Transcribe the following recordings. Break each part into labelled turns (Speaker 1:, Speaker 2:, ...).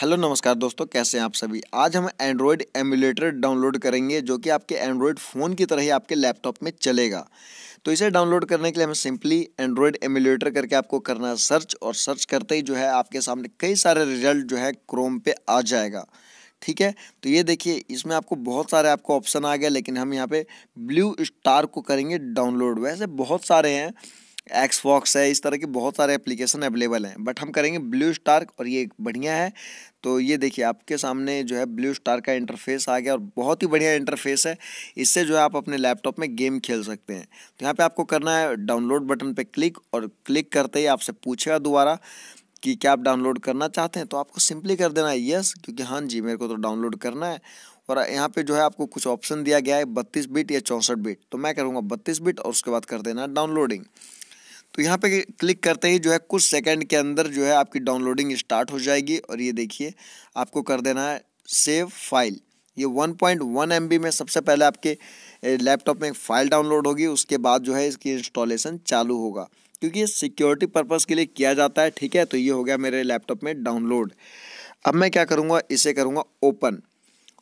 Speaker 1: hello नमस्कार दोस्तों कैसे हैं आप सभी आज हम एंड्रॉयड एमुलेटर डाउनलोड करेंगे जो कि आपके एंड्रॉयड फ़ोन की तरह ही आपके लैपटॉप में चलेगा तो इसे डाउनलोड करने के लिए हमें सिंपली एंड्रॉयड एमुलेटर करके आपको करना है सर्च और सर्च करते ही जो है आपके सामने कई सारे रिजल्ट जो है क्रोम पे आ जाएगा ठीक है तो ये देखिए इसमें आपको बहुत सारे आपको ऑप्शन आ गया लेकिन हम यहाँ पर ब्लू स्टार को करेंगे डाउनलोड वैसे बहुत सारे हैं एक्स वॉक्स है इस तरह के बहुत सारे एप्लीकेशन अवेलेबल हैं बट हम करेंगे ब्लू स्टार और ये बढ़िया है तो ये देखिए आपके सामने जो है ब्लू स्टार का इंटरफेस आ गया और बहुत ही बढ़िया इंटरफेस है इससे जो है आप अपने लैपटॉप में गेम खेल सकते हैं तो यहाँ पे आपको करना है डाउनलोड बटन पे क्लिक और क्लिक करते ही आपसे पूछेगा दोबारा कि क्या आप डाउनलोड करना चाहते हैं तो आपको सिंपली कर देना है यस क्योंकि हाँ जी मेरे को तो डाउनलोड करना है और यहाँ पे जो है आपको कुछ ऑप्शन दिया गया है बत्तीस बिट या चौंसठ बिट तो मैं करूँगा बत्तीस बिट और उसके बाद कर देना डाउनलोडिंग तो यहाँ पे क्लिक करते ही जो है कुछ सेकंड के अंदर जो है आपकी डाउनलोडिंग स्टार्ट हो जाएगी और ये देखिए आपको कर देना है सेव फाइल ये 1.1 पॉइंट में सबसे पहले आपके लैपटॉप में फाइल डाउनलोड होगी उसके बाद जो है इसकी इंस्टॉलेशन चालू होगा क्योंकि ये सिक्योरिटी पर्पज़ के लिए किया जाता है ठीक है तो ये हो गया मेरे लैपटॉप में डाउनलोड अब मैं क्या करूँगा इसे करूँगा ओपन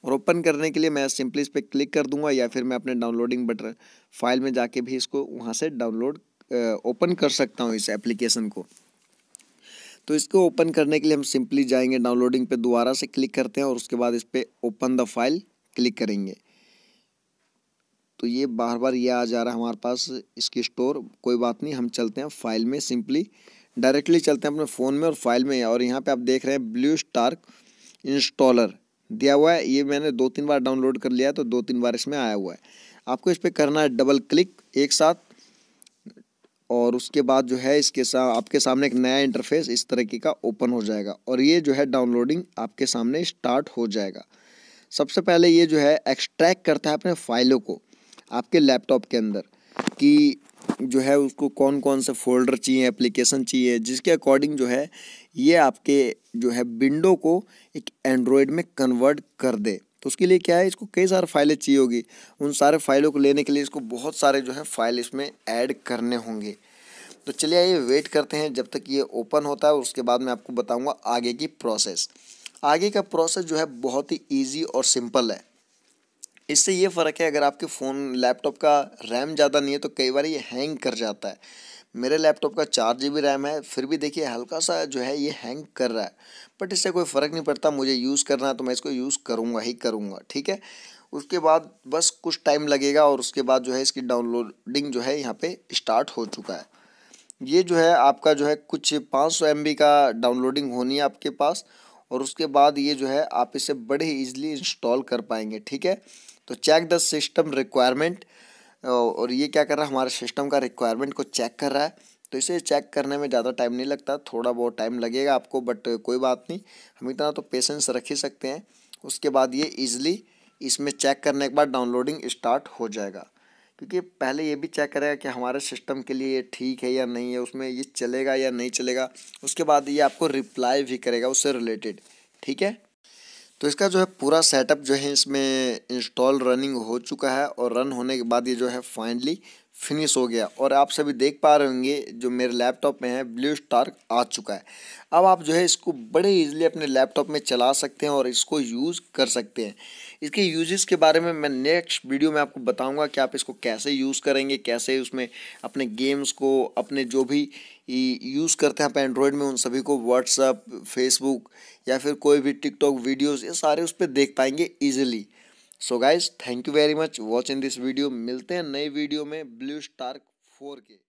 Speaker 1: और ओपन करने के लिए मैं सिंपली इस पर क्लिक कर दूंगा या फिर मैं अपने डाउनलोडिंग बटन फाइल में जाके भी इसको वहाँ से डाउनलोड ओपन कर सकता हूँ इस एप्लीकेशन को तो इसको ओपन करने के लिए हम सिंपली जाएंगे डाउनलोडिंग पे दोबारा से क्लिक करते हैं और उसके बाद इस पर ओपन द फाइल क्लिक करेंगे तो ये बार बार ये आ जा रहा है हमारे पास इसकी स्टोर कोई बात नहीं हम चलते हैं फाइल में सिंपली डायरेक्टली चलते हैं अपने फ़ोन में और फाइल में और यहाँ पे आप देख रहे हैं ब्लू स्टार्क इंस्टॉलर दिया हुआ है ये मैंने दो तीन बार डाउनलोड कर लिया है तो दो तीन बार इसमें आया हुआ है आपको इस पर करना है डबल क्लिक एक साथ और उसके बाद जो है इसके साथ आपके सामने एक नया इंटरफेस इस तरीके का ओपन हो जाएगा और ये जो है डाउनलोडिंग आपके सामने स्टार्ट हो जाएगा सबसे पहले ये जो है एक्सट्रैक्ट करता है अपने फाइलों को आपके लैपटॉप के अंदर कि जो है उसको कौन कौन से फोल्डर चाहिए एप्लीकेशन चाहिए जिसके अकॉर्डिंग जो है ये आपके जो है विंडो को एक एंड्रॉयड में कन्वर्ट कर दे तो उसके लिए क्या है इसको कई सारे फाइलें चाहिए होगी उन सारे फाइलों को लेने के लिए इसको बहुत सारे जो है फाइल इसमें ऐड करने होंगे तो चलिए आइए वेट करते हैं जब तक ये ओपन होता है उसके बाद मैं आपको बताऊँगा आगे की प्रोसेस आगे का प्रोसेस जो है बहुत ही ईजी और सिंपल है इससे ये फ़र्क है अगर आपके फ़ोन लैपटॉप का रैम ज़्यादा नहीं है तो कई बार ये हैंग कर जाता है मेरे लैपटॉप का चार जी बी रैम है फिर भी देखिए हल्का सा जो है ये हैंग कर रहा है बट इससे कोई फ़र्क नहीं पड़ता मुझे यूज़ करना है तो मैं इसको यूज़ करूँगा ही करूँगा ठीक है उसके बाद बस कुछ टाइम लगेगा और उसके बाद जो है इसकी डाउनलोडिंग जो है यहाँ पे स्टार्ट हो चुका है ये जो है आपका जो है कुछ पाँच सौ एम बी का डाउनलोडिंग होनी है आपके पास और उसके बाद ये जो है आप इसे बड़े ईजिली इंस्टॉल कर पाएंगे ठीक है तो चेक द सिस्टम रिक्वायरमेंट और ये क्या कर रहा है हमारे सिस्टम का रिक्वायरमेंट को चेक कर रहा है तो इसे चेक करने में ज़्यादा टाइम नहीं लगता थोड़ा बहुत टाइम लगेगा आपको बट कोई बात नहीं हम इतना तो पेशेंस रख ही सकते हैं उसके बाद ये ईजिली इसमें चेक करने के बाद डाउनलोडिंग स्टार्ट हो जाएगा क्योंकि पहले ये भी चेक करेगा कि हमारे सिस्टम के लिए ये ठीक है या नहीं है उसमें ये चलेगा या नहीं चलेगा उसके बाद ये आपको रिप्लाई भी करेगा उससे रिलेटेड ठीक है तो इसका जो है पूरा सेटअप जो है इसमें इंस्टॉल रनिंग हो चुका है और रन होने के बाद ये जो है फाइनली फिनिश हो गया और आप सभी देख पा रहे होंगे जो मेरे लैपटॉप में है ब्लू स्टार आ चुका है अब आप जो है इसको बड़े इजीली अपने लैपटॉप में चला सकते हैं और इसको यूज़ कर सकते हैं इसके यूजेस के बारे में मैं नेक्स्ट वीडियो में आपको बताऊंगा कि आप इसको कैसे यूज़ करेंगे कैसे उसमें अपने गेम्स को अपने जो भी यूज़ करते हैं आप एंड्रॉयड में उन सभी को व्हाट्सअप फेसबुक या फिर कोई भी टिकटॉक वीडियोज़ ये सारे उस पर देख पाएंगे easily so guys thank you very much watching this video मिलते हैं नए वीडियो में ब्लू स्टार्क फोर के